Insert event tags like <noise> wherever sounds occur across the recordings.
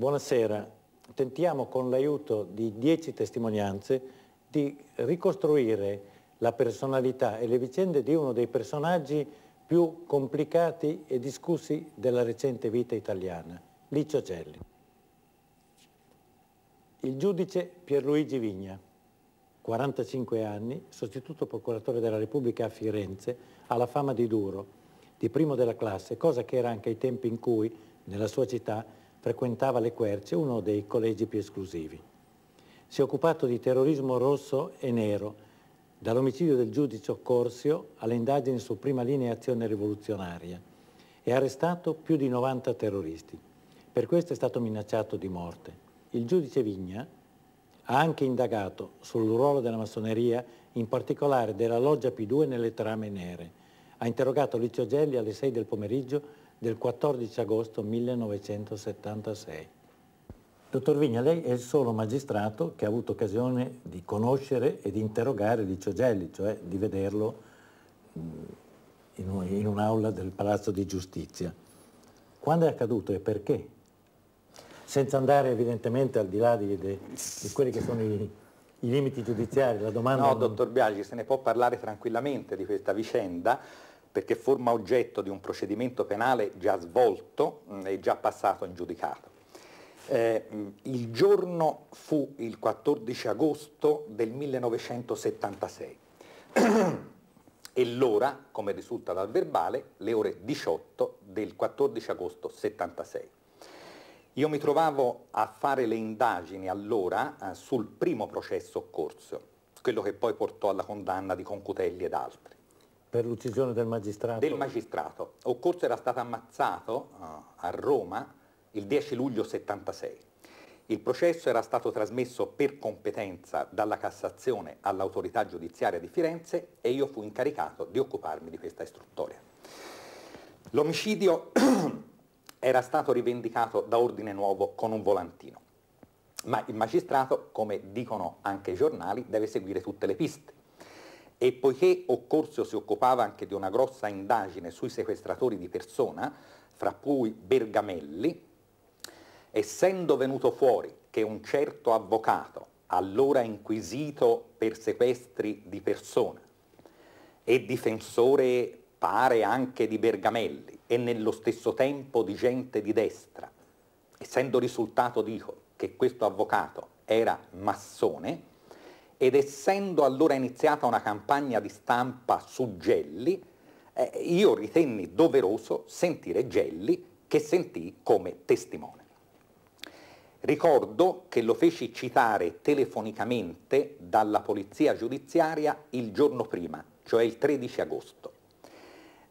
Buonasera. Tentiamo con l'aiuto di dieci testimonianze di ricostruire la personalità e le vicende di uno dei personaggi più complicati e discussi della recente vita italiana, Licio Celli. Il giudice Pierluigi Vigna, 45 anni, sostituto procuratore della Repubblica a Firenze, ha la fama di duro, di primo della classe, cosa che era anche ai tempi in cui, nella sua città, frequentava le Querce, uno dei collegi più esclusivi. Si è occupato di terrorismo rosso e nero, dall'omicidio del giudice Corsio alle indagini su prima linea e azione rivoluzionaria e ha arrestato più di 90 terroristi. Per questo è stato minacciato di morte. Il giudice Vigna ha anche indagato sul ruolo della massoneria, in particolare della loggia P2 nelle trame nere. Ha interrogato Licio Gelli alle 6 del pomeriggio del 14 agosto 1976. Dottor Vigna, lei è il solo magistrato che ha avuto occasione di conoscere e di interrogare Licio Gelli, cioè di vederlo mm, in un'aula del Palazzo di Giustizia. Quando è accaduto e perché? Senza andare evidentemente al di là di, di, di quelli che sono i, i limiti giudiziari, la domanda... No, non... dottor Biagi, se ne può parlare tranquillamente di questa vicenda perché forma oggetto di un procedimento penale già svolto mm, e già passato in giudicato. Eh, mm, il giorno fu il 14 agosto del 1976 <clears throat> e l'ora, come risulta dal verbale, le ore 18 del 14 agosto 1976. Io mi trovavo a fare le indagini allora eh, sul primo processo occorso, quello che poi portò alla condanna di Concutelli ed altri. Per l'uccisione del magistrato? Del magistrato. Occorso era stato ammazzato uh, a Roma il 10 luglio 76. Il processo era stato trasmesso per competenza dalla Cassazione all'autorità giudiziaria di Firenze e io fui incaricato di occuparmi di questa istruttoria. L'omicidio <clears throat> era stato rivendicato da ordine nuovo con un volantino, ma il magistrato, come dicono anche i giornali, deve seguire tutte le piste e poiché Occorsio si occupava anche di una grossa indagine sui sequestratori di persona, fra cui Bergamelli, essendo venuto fuori che un certo avvocato, allora inquisito per sequestri di persona e difensore pare anche di Bergamelli e nello stesso tempo di gente di destra, essendo risultato, dico, che questo avvocato era massone, ed essendo allora iniziata una campagna di stampa su Gelli, eh, io ritenni doveroso sentire Gelli che sentì come testimone. Ricordo che lo feci citare telefonicamente dalla polizia giudiziaria il giorno prima, cioè il 13 agosto.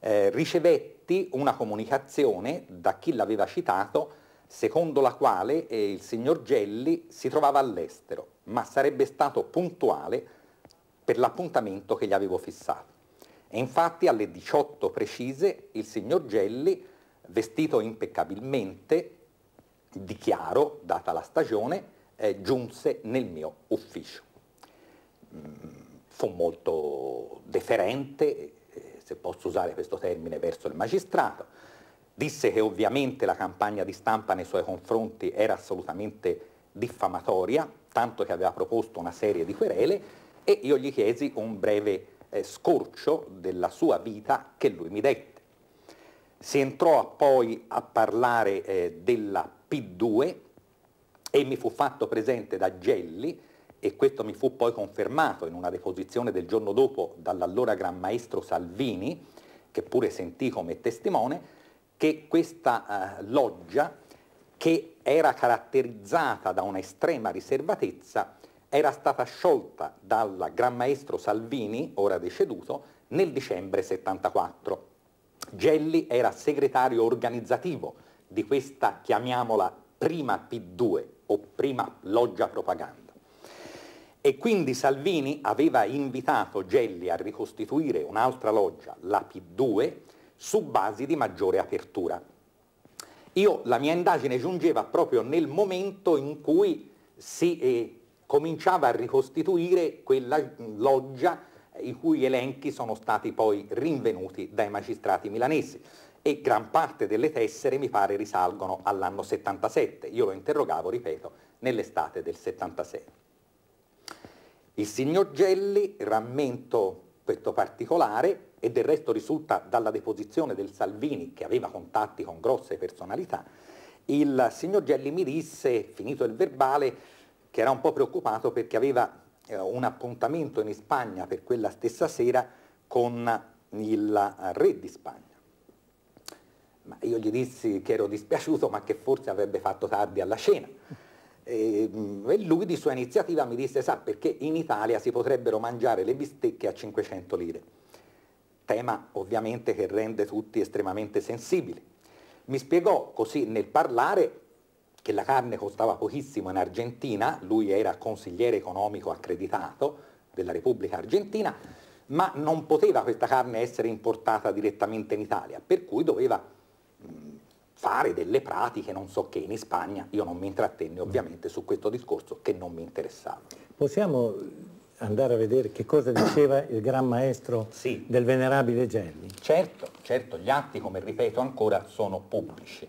Eh, ricevetti una comunicazione da chi l'aveva citato secondo la quale eh, il signor Gelli si trovava all'estero ma sarebbe stato puntuale per l'appuntamento che gli avevo fissato. E infatti alle 18 precise il signor Gelli, vestito impeccabilmente, dichiaro, data la stagione, eh, giunse nel mio ufficio. Mm, fu molto deferente, eh, se posso usare questo termine, verso il magistrato, disse che ovviamente la campagna di stampa nei suoi confronti era assolutamente diffamatoria, tanto che aveva proposto una serie di querele, e io gli chiesi un breve eh, scorcio della sua vita che lui mi dette. Si entrò poi a parlare eh, della P2 e mi fu fatto presente da Gelli, e questo mi fu poi confermato in una deposizione del giorno dopo dall'allora Gran Maestro Salvini, che pure sentì come testimone, che questa eh, loggia che era caratterizzata da un'estrema riservatezza, era stata sciolta dal Gran Maestro Salvini, ora deceduto, nel dicembre 74. Gelli era segretario organizzativo di questa, chiamiamola, prima P2 o prima loggia propaganda. E quindi Salvini aveva invitato Gelli a ricostituire un'altra loggia, la P2, su basi di maggiore apertura. Io, la mia indagine giungeva proprio nel momento in cui si eh, cominciava a ricostituire quella loggia i cui elenchi sono stati poi rinvenuti dai magistrati milanesi e gran parte delle tessere mi pare risalgono all'anno 77. Io lo interrogavo, ripeto, nell'estate del 76. Il signor Gelli, rammento questo particolare, e del resto risulta dalla deposizione del Salvini, che aveva contatti con grosse personalità, il signor Gelli mi disse, finito il verbale, che era un po' preoccupato perché aveva eh, un appuntamento in Spagna per quella stessa sera con il re di Spagna. Ma io gli dissi che ero dispiaciuto ma che forse avrebbe fatto tardi alla cena. E, mm, e lui di sua iniziativa mi disse, sa perché in Italia si potrebbero mangiare le bistecche a 500 lire tema ovviamente che rende tutti estremamente sensibili. Mi spiegò così nel parlare che la carne costava pochissimo in Argentina, lui era consigliere economico accreditato della Repubblica Argentina, ma non poteva questa carne essere importata direttamente in Italia, per cui doveva mm, fare delle pratiche, non so che, in Spagna. Io non mi intrattenne ovviamente su questo discorso che non mi interessava. Possiamo andare a vedere che cosa diceva il Gran Maestro sì. del Venerabile Gelli? Certo, certo, gli atti, come ripeto ancora, sono pubblici.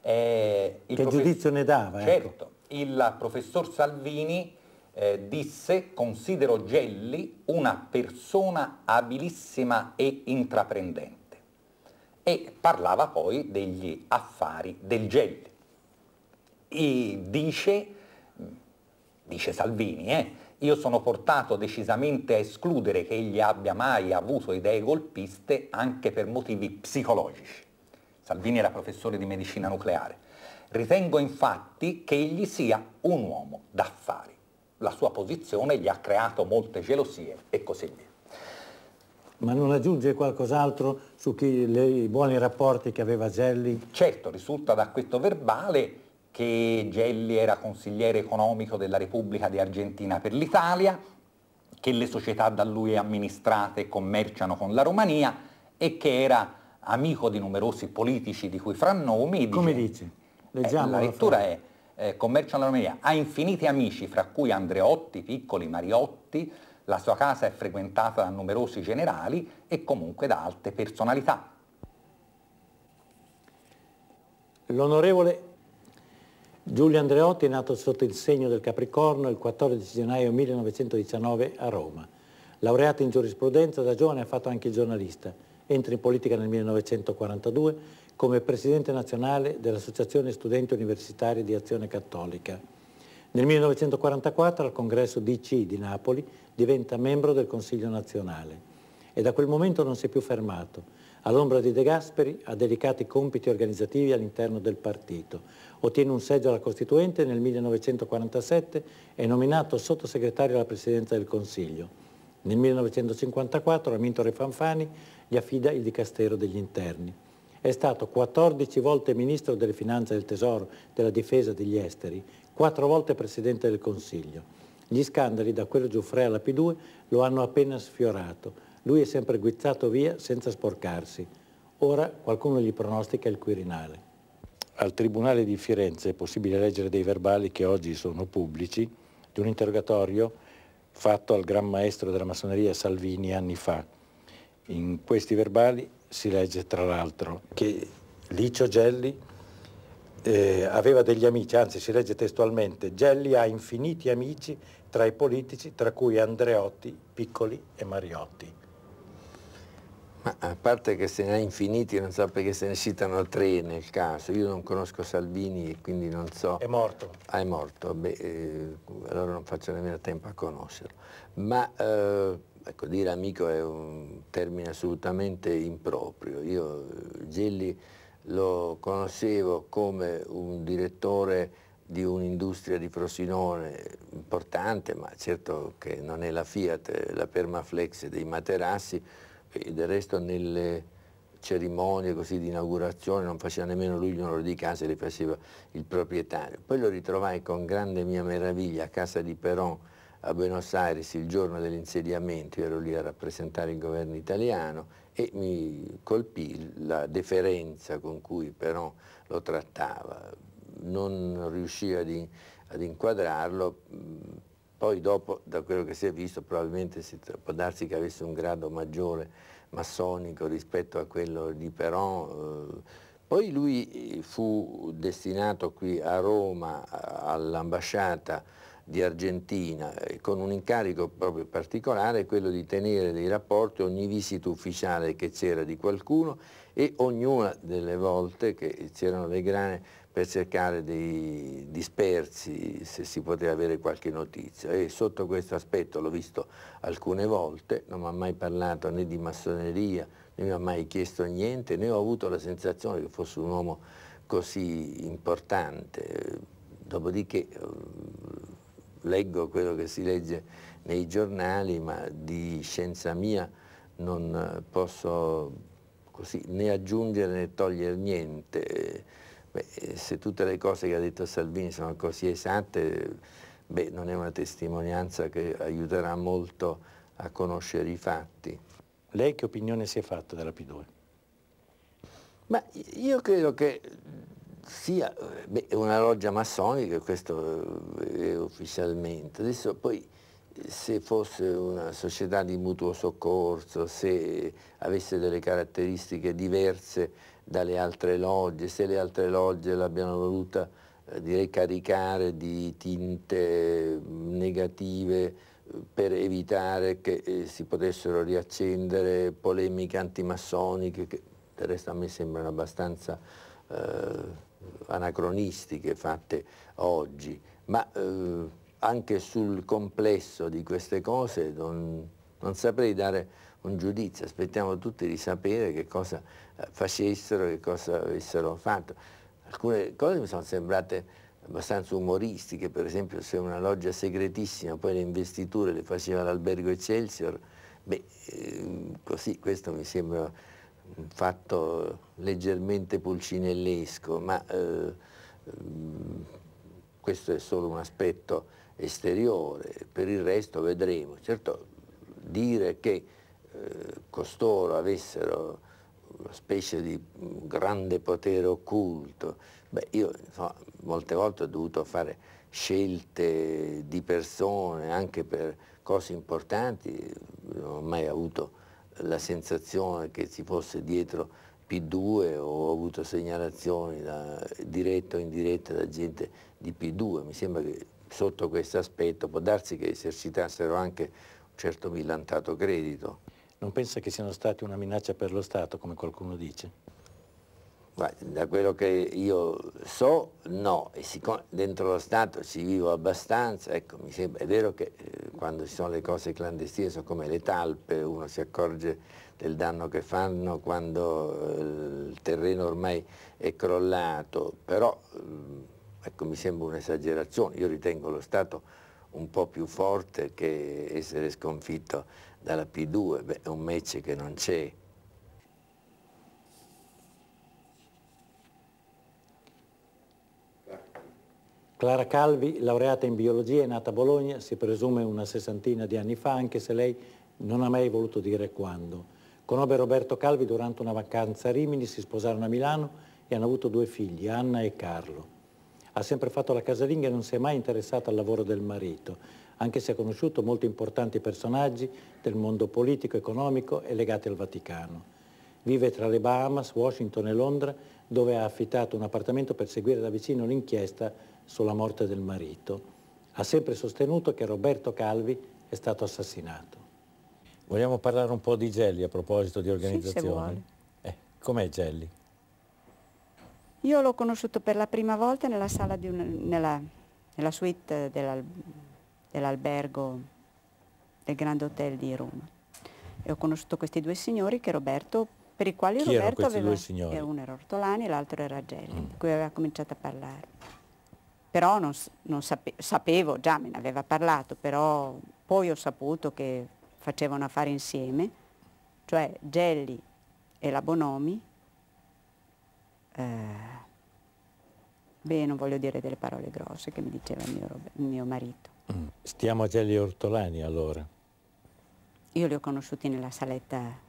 Eh, che giudizio ne dava? Ecco? Certo, ecco. il professor Salvini eh, disse considero Gelli una persona abilissima e intraprendente e parlava poi degli affari del Gelli. E dice, dice Salvini, eh, io sono portato decisamente a escludere che egli abbia mai avuto idee golpiste anche per motivi psicologici. Salvini era professore di medicina nucleare. Ritengo infatti che egli sia un uomo d'affari. La sua posizione gli ha creato molte gelosie e così via. Ma non aggiunge qualcos'altro su chi, le, i buoni rapporti che aveva Gelli? Certo, risulta da questo verbale che Gelli era consigliere economico della Repubblica di Argentina per l'Italia, che le società da lui amministrate commerciano con la Romania e che era amico di numerosi politici di cui frannomi. Dice, Come dice? Leggiamo. Eh, la lettura è eh, Commercio alla Romania, ha infiniti amici, fra cui Andreotti, Piccoli, Mariotti, la sua casa è frequentata da numerosi generali e comunque da alte personalità. L'onorevole Giulio Andreotti è nato sotto il segno del Capricorno il 14 gennaio 1919 a Roma. Laureato in giurisprudenza, da giovane ha fatto anche giornalista. Entra in politica nel 1942 come presidente nazionale dell'Associazione Studenti Universitari di Azione Cattolica. Nel 1944 al congresso DC di Napoli diventa membro del Consiglio nazionale e da quel momento non si è più fermato. All'ombra di De Gasperi ha delicati compiti organizzativi all'interno del partito, Ottiene un seggio alla Costituente nel 1947 è nominato sottosegretario alla Presidenza del Consiglio. Nel 1954 Amintore Fanfani gli affida il Dicastero degli Interni. È stato 14 volte Ministro delle Finanze del Tesoro, della Difesa degli Esteri, 4 volte Presidente del Consiglio. Gli scandali, da quello Giuffre alla P2, lo hanno appena sfiorato. Lui è sempre guizzato via senza sporcarsi. Ora qualcuno gli pronostica il Quirinale al Tribunale di Firenze è possibile leggere dei verbali che oggi sono pubblici di un interrogatorio fatto al gran maestro della massoneria Salvini anni fa. In questi verbali si legge tra l'altro che Licio Gelli eh, aveva degli amici, anzi si legge testualmente, Gelli ha infiniti amici tra i politici, tra cui Andreotti, Piccoli e Mariotti. Ma a parte che se ne ha infiniti, non so perché se ne citano tre nel caso. Io non conosco Salvini e quindi non so... È morto. Ah, è morto. Beh, eh, allora non faccio nemmeno tempo a conoscerlo. Ma eh, ecco, dire amico è un termine assolutamente improprio. Io eh, Gelli lo conoscevo come un direttore di un'industria di Frosinone importante, ma certo che non è la Fiat, è la Permaflex dei Materassi, del resto nelle cerimonie così di inaugurazione non faceva nemmeno lui gli onori di casa, li faceva il proprietario. Poi lo ritrovai con grande mia meraviglia a casa di Peron a Buenos Aires il giorno dell'insediamento, ero lì a rappresentare il governo italiano e mi colpì la deferenza con cui Peron lo trattava. Non riusciva ad inquadrarlo poi dopo, da quello che si è visto, probabilmente si, può darsi che avesse un grado maggiore massonico rispetto a quello di Peron. Eh. Poi lui eh, fu destinato qui a Roma, all'ambasciata di Argentina, eh, con un incarico proprio particolare, quello di tenere dei rapporti ogni visita ufficiale che c'era di qualcuno e ognuna delle volte che c'erano dei grani per cercare dei dispersi se si poteva avere qualche notizia e sotto questo aspetto l'ho visto alcune volte, non mi ha mai parlato né di massoneria, né mi ha mai chiesto niente, né ho avuto la sensazione che fosse un uomo così importante. Dopodiché ehm, leggo quello che si legge nei giornali, ma di scienza mia non posso così, né aggiungere né togliere niente Beh, se tutte le cose che ha detto Salvini sono così esatte, beh, non è una testimonianza che aiuterà molto a conoscere i fatti. Lei che opinione si è fatta della P2? Ma io credo che sia beh, una loggia massonica, questo eh, è ufficialmente. Adesso poi se fosse una società di mutuo soccorso, se avesse delle caratteristiche diverse dalle altre logge, se le altre logge l'abbiano voluta eh, direi caricare di tinte mm, negative eh, per evitare che eh, si potessero riaccendere polemiche antimassoniche che del resto a me sembrano abbastanza eh, anacronistiche fatte oggi, ma anche sul complesso di queste cose non, non saprei dare un giudizio, aspettiamo tutti di sapere che cosa eh, facessero, che cosa avessero fatto. Alcune cose mi sono sembrate abbastanza umoristiche, per esempio se una loggia segretissima poi le investiture le faceva l'albergo Excelsior, beh, ehm, così questo mi sembra un fatto leggermente pulcinellesco, ma eh, questo è solo un aspetto esteriore, per il resto vedremo. Certo, dire che eh, costoro avessero una specie di grande potere occulto. Beh, io insomma, molte volte ho dovuto fare scelte di persone anche per cose importanti, non ho mai avuto la sensazione che ci fosse dietro P2 ho avuto segnalazioni da, dirette o indirette da gente di P2, mi sembra che sotto questo aspetto può darsi che esercitassero anche un certo millantato credito non pensa che siano stati una minaccia per lo Stato, come qualcuno dice? da quello che io so, no, e siccome dentro lo Stato ci vivo abbastanza, ecco, mi sembra, è vero che eh, quando ci sono le cose clandestine sono come le talpe, uno si accorge del danno che fanno quando eh, il terreno ormai è crollato, però mm, ecco, mi sembra un'esagerazione, io ritengo lo Stato un po' più forte che essere sconfitto dalla P2, beh, è un match che non c'è. Clara Calvi, laureata in biologia, è nata a Bologna, si presume una sessantina di anni fa, anche se lei non ha mai voluto dire quando. Conobbe Roberto Calvi durante una vacanza a Rimini, si sposarono a Milano e hanno avuto due figli, Anna e Carlo. Ha sempre fatto la casalinga e non si è mai interessata al lavoro del marito anche se ha conosciuto molti importanti personaggi del mondo politico, economico e legati al Vaticano. Vive tra le Bahamas, Washington e Londra, dove ha affittato un appartamento per seguire da vicino l'inchiesta sulla morte del marito. Ha sempre sostenuto che Roberto Calvi è stato assassinato. Vogliamo parlare un po' di Gelli a proposito di organizzazione? Sì, eh, com'è Gelli? Io l'ho conosciuto per la prima volta nella, un, nella, nella suite della, dell'albergo del Grande Hotel di Roma. E ho conosciuto questi due signori che Roberto, per i quali Chi Roberto aveva... Due eh, uno era Ortolani e l'altro era Gelli, mm. di cui aveva cominciato a parlare. Però non, non sape, sapevo, già me ne aveva parlato, però poi ho saputo che facevano affari insieme, cioè Gelli e la Bonomi. Eh, beh, non voglio dire delle parole grosse che mi diceva mio, mio marito. Stiamo a Gelli Ortolani allora. Io li ho conosciuti nella saletta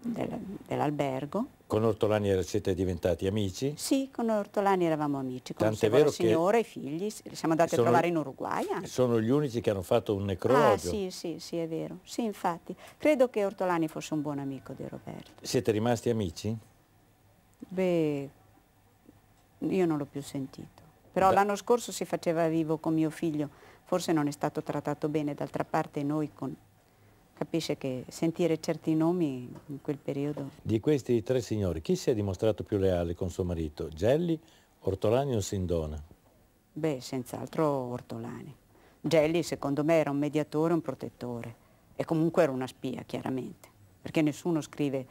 dell'albergo. con Ortolani siete diventati amici? Sì, con Ortolani eravamo amici, con la signora e i figli, li siamo andati sono, a trovare in Uruguay. Anche. Sono gli unici che hanno fatto un necrologio. Ah sì, sì, sì, è vero. Sì, infatti, credo che Ortolani fosse un buon amico di Roberto. Siete rimasti amici? Beh, io non l'ho più sentito. Però l'anno scorso si faceva vivo con mio figlio, forse non è stato trattato bene, d'altra parte noi con... capisce che sentire certi nomi in quel periodo... Di questi tre signori, chi si è dimostrato più leale con suo marito? Gelli, Ortolani o Sindona? Beh, senz'altro Ortolani. Gelli secondo me era un mediatore, un protettore e comunque era una spia chiaramente, perché nessuno scrive,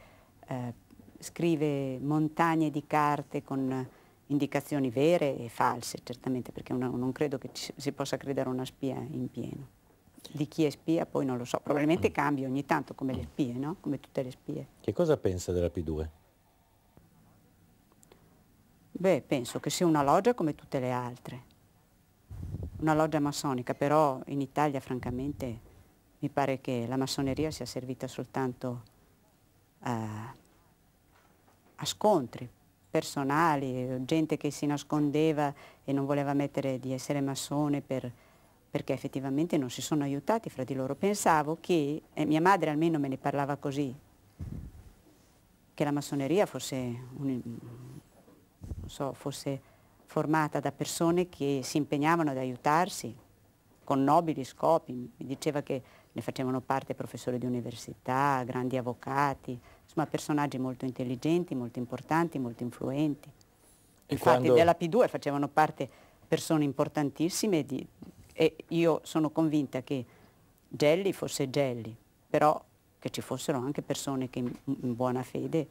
eh, scrive montagne di carte con indicazioni vere e false, certamente, perché uno, non credo che ci, si possa credere a una spia in pieno. Di chi è spia poi non lo so, probabilmente cambia ogni tanto come le spie, no? come tutte le spie. Che cosa pensa della P2? Beh, penso che sia una loggia come tutte le altre, una loggia massonica, però in Italia francamente mi pare che la massoneria sia servita soltanto a, a scontri personali, gente che si nascondeva e non voleva mettere di essere massone per, perché effettivamente non si sono aiutati fra di loro. Pensavo che, e eh, mia madre almeno me ne parlava così, che la massoneria fosse, un, so, fosse formata da persone che si impegnavano ad aiutarsi con nobili scopi, mi diceva che ne facevano parte professori di università, grandi avvocati, insomma personaggi molto intelligenti, molto importanti, molto influenti. E Infatti quando... della P2 facevano parte persone importantissime di, e io sono convinta che Gelli fosse Gelli, però che ci fossero anche persone che in, in buona fede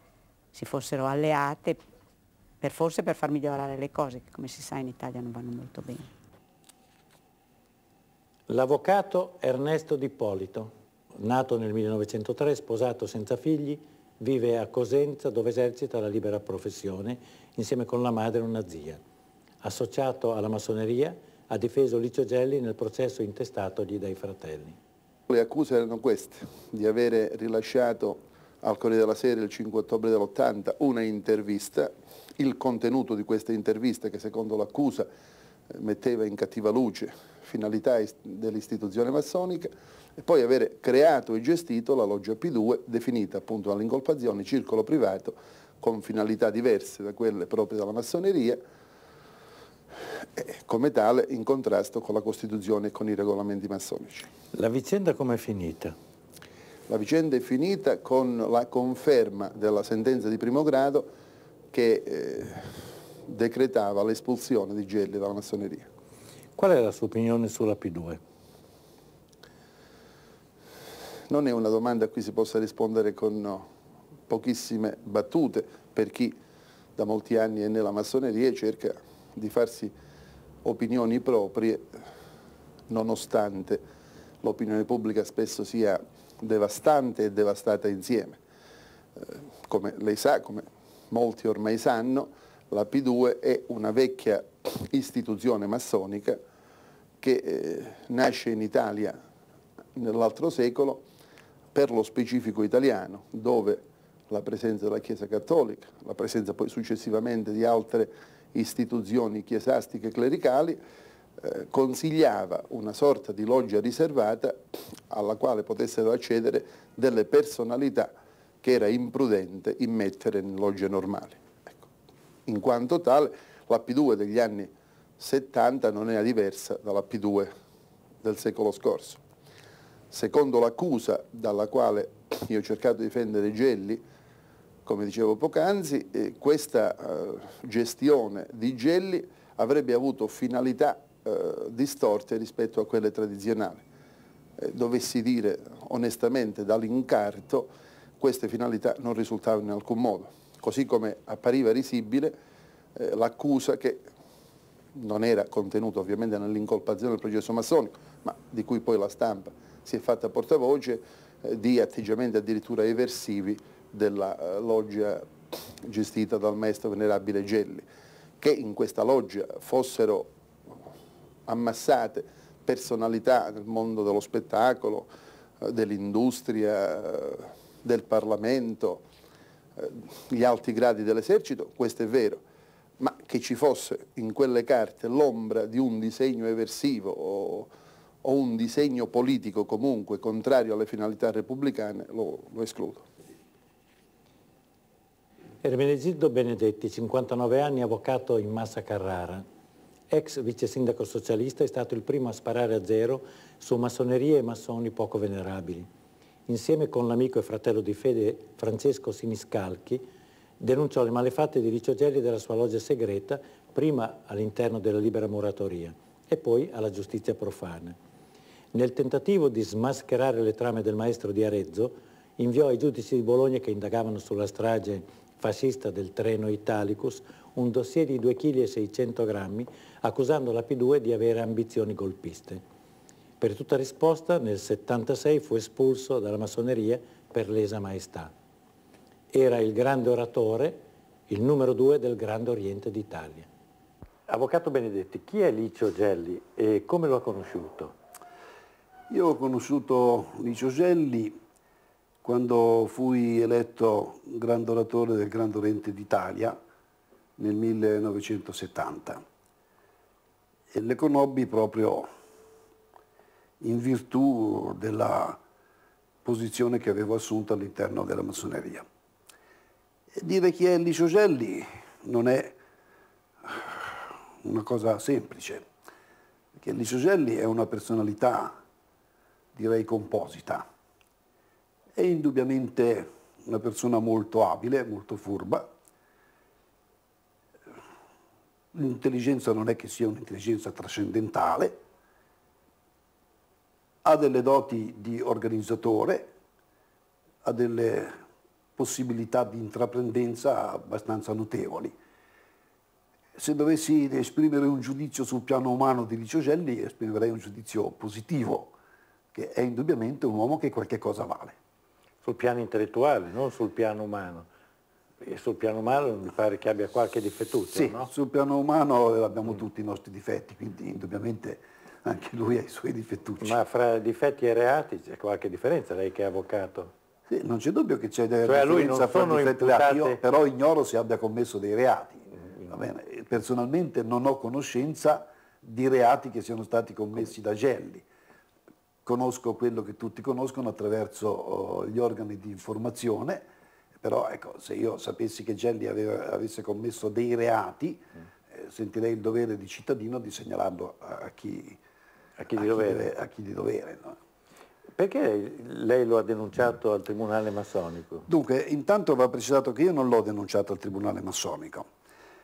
si fossero alleate per forse per far migliorare le cose che come si sa in Italia non vanno molto bene. L'avvocato Ernesto Di Polito, nato nel 1903, sposato senza figli, Vive a Cosenza dove esercita la libera professione insieme con la madre e una zia. Associato alla massoneria, ha difeso Licio Gelli nel processo intestatogli dai fratelli. Le accuse erano queste, di avere rilasciato al Corriere della Sera il 5 ottobre dell'80 una intervista, il contenuto di questa intervista che secondo l'accusa eh, metteva in cattiva luce finalità dell'istituzione massonica e poi avere creato e gestito la loggia P2 definita appunto dall'incolpazione circolo privato con finalità diverse da quelle proprie della massoneria e come tale in contrasto con la Costituzione e con i regolamenti massonici. La vicenda com'è finita? La vicenda è finita con la conferma della sentenza di primo grado che eh, decretava l'espulsione di Gelli dalla massoneria. Qual è la sua opinione sulla P2? Non è una domanda a cui si possa rispondere con pochissime battute per chi da molti anni è nella massoneria e cerca di farsi opinioni proprie nonostante l'opinione pubblica spesso sia devastante e devastata insieme. Eh, come lei sa, come molti ormai sanno, la P2 è una vecchia istituzione massonica che eh, nasce in Italia nell'altro secolo, per lo specifico italiano, dove la presenza della Chiesa Cattolica, la presenza poi successivamente di altre istituzioni chiesastiche e clericali, eh, consigliava una sorta di loggia riservata alla quale potessero accedere delle personalità che era imprudente immettere in logge normali in quanto tale la P2 degli anni 70 non era diversa dalla P2 del secolo scorso. Secondo l'accusa dalla quale io ho cercato di difendere Gelli, come dicevo poc'anzi, eh, questa eh, gestione di Gelli avrebbe avuto finalità eh, distorte rispetto a quelle tradizionali. Eh, dovessi dire onestamente dall'incarto, queste finalità non risultavano in alcun modo così come appariva risibile eh, l'accusa che non era contenuta ovviamente nell'incolpazione del processo massonico, ma di cui poi la stampa si è fatta portavoce, eh, di atteggiamenti addirittura eversivi della eh, loggia gestita dal maestro venerabile Gelli, che in questa loggia fossero ammassate personalità del mondo dello spettacolo, eh, dell'industria, eh, del Parlamento, eh, gli alti gradi dell'esercito, questo è vero, ma che ci fosse in quelle carte l'ombra di un disegno eversivo o, o, un disegno politico comunque contrario alle finalità repubblicane lo, lo escludo. Ermenegildo Benedetti, 59 anni, avvocato in Massa Carrara, ex vice sindaco socialista, è stato il primo a sparare a zero su massonerie e massoni poco venerabili insieme con l'amico e fratello di fede Francesco Siniscalchi, denunciò le malefatte di Riccio Gelli della sua loggia segreta, prima all'interno della libera moratoria e poi alla giustizia profana. Nel tentativo di smascherare le trame del maestro di Arezzo, inviò ai giudici di Bologna che indagavano sulla strage fascista del treno Italicus un dossier di 2,6 kg accusando la P2 di avere ambizioni golpiste. Per tutta risposta nel 76 fu espulso dalla massoneria per lesa maestà. Era il grande oratore, il numero due del Grande Oriente d'Italia. Avvocato Benedetti, chi è Licio Gelli e come lo ha conosciuto? Io ho conosciuto Licio Gelli quando fui eletto Grande Oratore del Grande Oriente d'Italia nel 1970 e le conobbi proprio in virtù della posizione che avevo assunto all'interno della massoneria. E dire chi è Licio Gelli non è una cosa semplice, perché Licio Gelli è una personalità, direi, composita. È indubbiamente una persona molto abile, molto furba. L'intelligenza non è che sia un'intelligenza trascendentale, ha delle doti di organizzatore, ha delle possibilità di intraprendenza abbastanza notevoli. Se dovessi esprimere un giudizio sul piano umano di Licio Gelli, esprimerei un giudizio positivo, che è indubbiamente un uomo che qualche cosa vale. Sul piano intellettuale, non sul piano umano. E sul piano umano mi pare che abbia qualche difettuccio, sì, no? sul piano umano abbiamo mm. tutti i nostri difetti, quindi indubbiamente anche lui ha i suoi difettucci. Ma fra difetti e reati c'è qualche differenza, lei che è avvocato? Sì, non c'è dubbio che c'è cioè, differenza fra difetti e reati, io però ignoro se abbia commesso dei reati. Mm. mm. Personalmente non ho conoscenza di reati che siano stati commessi da Gelli. Conosco quello che tutti conoscono attraverso oh, gli organi di informazione, però ecco, se io sapessi che Gelli aveva, avesse commesso dei reati, mm eh, sentirei il dovere di cittadino di segnalarlo a chi, a chi di a dovere. Chi, a chi di dovere no? Perché lei lo ha denunciato al Tribunale Massonico? Dunque, intanto va precisato che io non l'ho denunciato al Tribunale Massonico.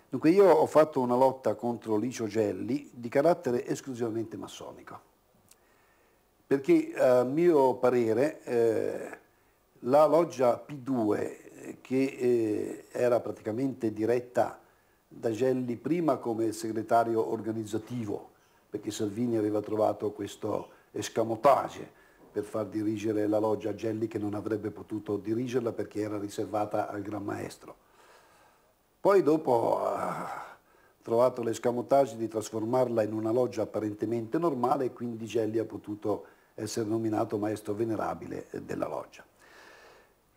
Dunque, io ho fatto una lotta contro Licio Gelli di carattere esclusivamente massonico. Perché, a mio parere, eh, la loggia P2, eh, che eh, era praticamente diretta da Gelli prima come segretario organizzativo perché Salvini aveva trovato questo escamotage per far dirigere la loggia a Gelli che non avrebbe potuto dirigerla perché era riservata al Gran Maestro. Poi dopo ha trovato l'escamotage di trasformarla in una loggia apparentemente normale e quindi Gelli ha potuto essere nominato maestro venerabile eh, della loggia.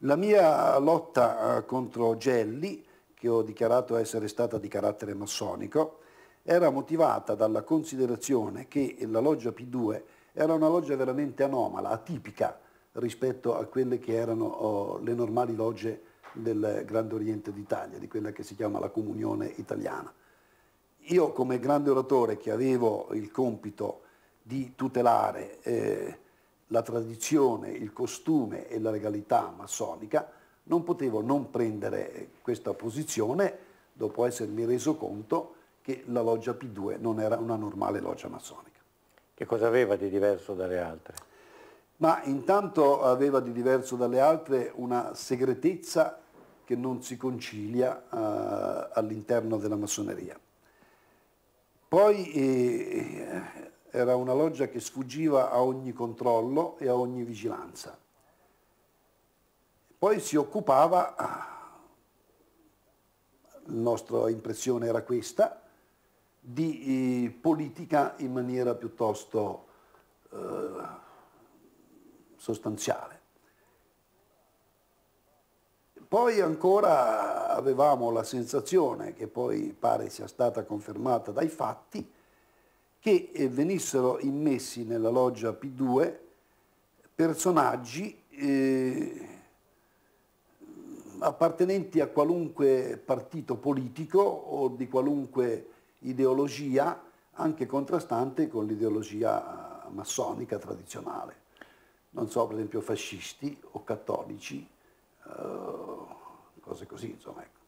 La mia lotta eh, contro Gelli, che ho dichiarato essere stata di carattere massonico, era motivata dalla considerazione che la loggia P2 era una loggia veramente anomala, atipica rispetto a quelle che erano oh, le normali logge del Grande Oriente d'Italia, di quella che si chiama la Comunione Italiana. Io come grande oratore che avevo il compito di tutelare eh, la tradizione, il costume e la legalità massonica, non potevo non prendere questa posizione dopo essermi reso conto che la loggia P2 non era una normale loggia massonica. Che cosa aveva di diverso dalle altre? Ma intanto aveva di diverso dalle altre una segretezza che non si concilia uh, all'interno della massoneria. Poi eh, era una loggia che sfuggiva a ogni controllo e a ogni vigilanza. Poi si occupava, ah, la nostra impressione era questa, di eh, politica in maniera piuttosto eh, sostanziale. Poi ancora avevamo la sensazione, che poi pare sia stata confermata dai fatti, che eh, venissero immessi nella loggia P2 personaggi eh, appartenenti a qualunque partito politico o di qualunque ideologia anche contrastante con l'ideologia eh, massonica tradizionale. Non so, per esempio, fascisti o cattolici, uh, cose così, insomma. Ecco.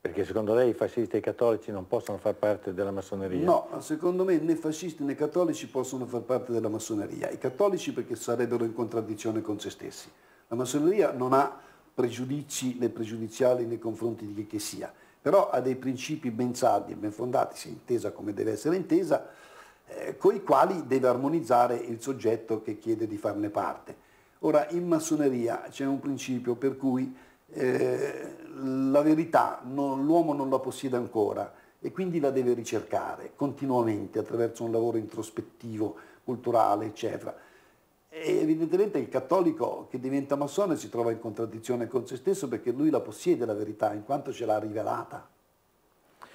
Perché secondo lei i fascisti e i cattolici non possono far parte della massoneria? No, secondo me né fascisti né cattolici possono far parte della massoneria. I cattolici perché sarebbero in contraddizione con se stessi. La massoneria non ha pregiudizi né pregiudiziali nei confronti di chi che sia però ha dei principi ben saldi e ben fondati, se intesa come deve essere intesa, eh, con i quali deve armonizzare il soggetto che chiede di farne parte. Ora, in massoneria c'è un principio per cui eh, la verità l'uomo non la possiede ancora e quindi la deve ricercare continuamente attraverso un lavoro introspettivo, culturale, eccetera. E evidentemente il cattolico che diventa massone si trova in contraddizione con se stesso perché lui la possiede la verità in quanto ce l'ha rivelata.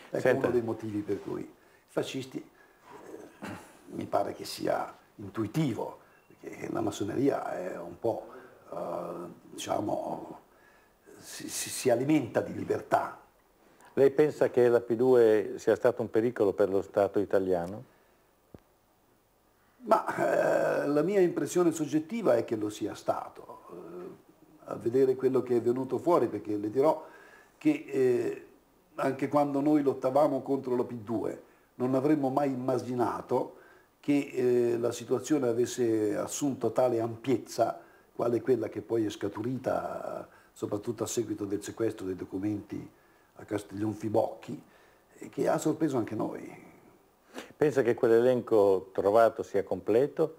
Ecco Senta. uno dei motivi per cui i fascisti eh, mi pare che sia intuitivo, che la massoneria è un po', eh, diciamo, si, si alimenta di libertà. Lei pensa che la P2 sia stato un pericolo per lo Stato italiano? Ma eh, la mia impressione soggettiva è che lo sia stato, eh, a vedere quello che è venuto fuori, perché le dirò che eh, anche quando noi lottavamo contro la P2 non avremmo mai immaginato che eh, la situazione avesse assunto tale ampiezza, quale quella che poi è scaturita soprattutto a seguito del sequestro dei documenti a Castiglionfibocchi, che ha sorpreso anche noi. Pensa che quell'elenco trovato sia completo?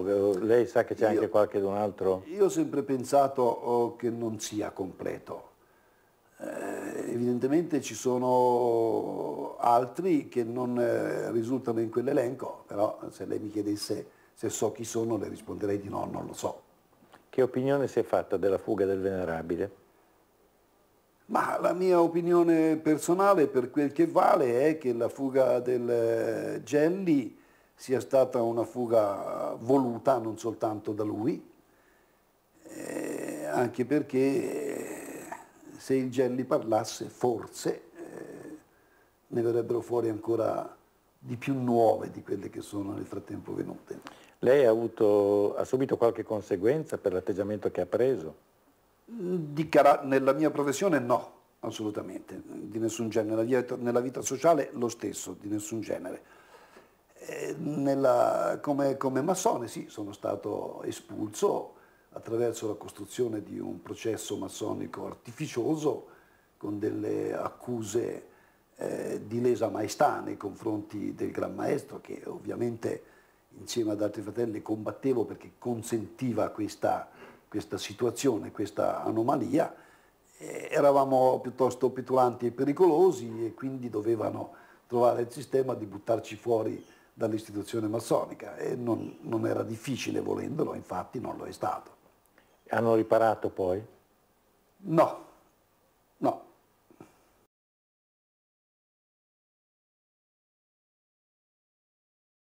lei sa che c'è anche qualche d'un altro? Io ho sempre pensato oh, che non sia completo. Eh, evidentemente ci sono altri che non eh, risultano in quell'elenco, però se lei mi chiedesse se so chi sono le risponderei di no, non lo so. Che opinione si è fatta della fuga del venerabile? Ma la mia opinione personale per quel che vale è che la fuga del eh, Gelli sia stata una fuga voluta non soltanto da lui, eh, anche perché eh, se il Gelli parlasse forse eh, ne verrebbero fuori ancora di più nuove di quelle che sono nel frattempo venute. Lei ha, avuto, ha subito qualche conseguenza per l'atteggiamento che ha preso? Eh, nella mia professione no, assolutamente, di nessun genere, nella vita, sociale lo stesso, di nessun genere. Eh, nella, come, come massone sì, sono stato espulso attraverso la costruzione di un processo massonico artificioso con delle accuse eh, di lesa maestà nei confronti del Gran Maestro che ovviamente insieme ad altri fratelli combattevo perché consentiva questa questa situazione, questa anomalia, eh, eravamo piuttosto petulanti e pericolosi e quindi dovevano trovare il sistema di buttarci fuori dall'istituzione massonica e non, non era difficile volendolo, infatti non lo è stato. Hanno riparato poi? No, no,